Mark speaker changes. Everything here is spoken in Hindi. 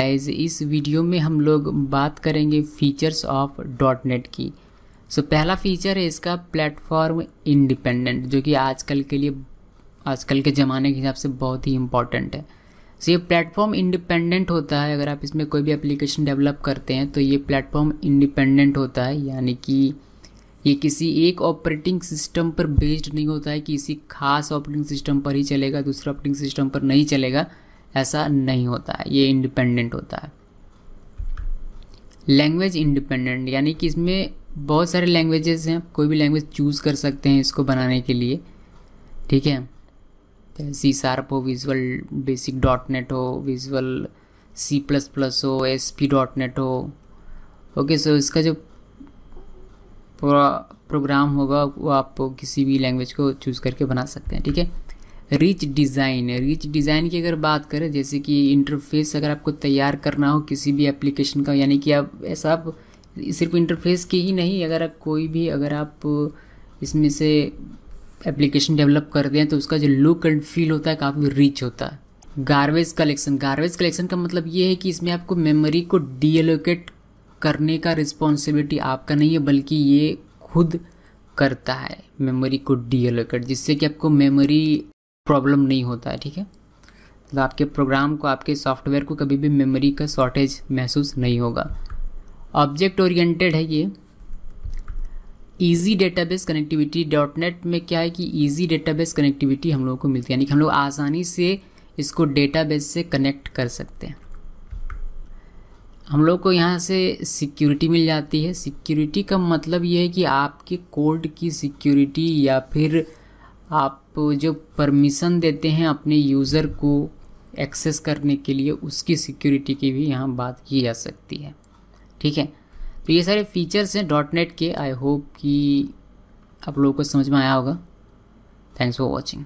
Speaker 1: एज इस वीडियो में हम लोग बात करेंगे फीचर्स ऑफ डॉट नेट की सो so, पहला फीचर है इसका प्लेटफॉर्म इंडिपेंडेंट जो कि आजकल के लिए आजकल के ज़माने के हिसाब से बहुत ही इम्पॉर्टेंट है सो so, ये प्लेटफॉर्म इंडिपेंडेंट होता है अगर आप इसमें कोई भी एप्लीकेशन डेवलप करते हैं तो ये प्लेटफॉर्म इंडिपेंडेंट होता है यानी कि ये किसी एक ऑपरेटिंग सिस्टम पर बेस्ड नहीं होता है कि इसी खास ऑपरेटिंग सिस्टम पर ही चलेगा दूसरा ऑपरेटिंग सिस्टम पर नहीं चलेगा ऐसा नहीं होता है ये इंडिपेंडेंट होता है लैंग्वेज इंडिपेंडेंट यानी कि इसमें बहुत सारे लैंग्वेजेस हैं कोई भी लैंग्वेज चूज़ कर सकते हैं इसको बनाने के लिए ठीक है सी शार्प हो विजुअल बेसिक डॉट नेट हो विजुअल सी प्लस प्लस हो एस पी डॉट नेट हो ओके सो इसका जो पूरा प्रोग्राम होगा वो आप किसी भी लैंग्वेज को चूज़ करके बना सकते हैं ठीक है रिच डिज़ाइन रिच डिज़ाइन की अगर बात करें जैसे कि इंटरफेस अगर आपको तैयार करना हो किसी भी एप्लीकेशन का यानी कि आप ऐसा आप सिर्फ इंटरफेस की ही नहीं अगर आप कोई भी अगर आप इसमें से एप्लीकेशन डेवलप करते हैं तो उसका जो लुक एंड फील होता है काफ़ी रिच होता है गारवेज कलेक्शन गारवेज कलेक्शन का मतलब ये है कि इसमें आपको मेमोरी को डीएलोकेट करने का रिस्पॉन्सिबिलिटी आपका नहीं है बल्कि ये खुद करता है मेमोरी को डीएलोकेट जिससे कि आपको मेमोरी प्रॉब्लम नहीं होता है ठीक है मतलब आपके प्रोग्राम को आपके सॉफ्टवेयर को कभी भी मेमोरी का शॉर्टेज महसूस नहीं होगा ऑब्जेक्ट ओरिएंटेड है ये easy database connectivity dot net में क्या है कि ईजी डेटाबेस कनेक्टिविटी हम लोगों को मिलती है यानी कि हम लोग आसानी से इसको डेटाबेस से कनेक्ट कर सकते हैं हम लोग को यहाँ से सिक्योरिटी मिल जाती है सिक्योरिटी का मतलब ये है कि आपके कोड की सिक्योरिटी या फिर आप जो परमिशन देते हैं अपने यूज़र को एक्सेस करने के लिए उसकी सिक्योरिटी की भी यहाँ बात की जा सकती है ठीक है तो ये सारे फीचर्स हैं डॉट नेट के आई होप कि आप लोगों को समझ में आया होगा थैंक्स फॉर वॉचिंग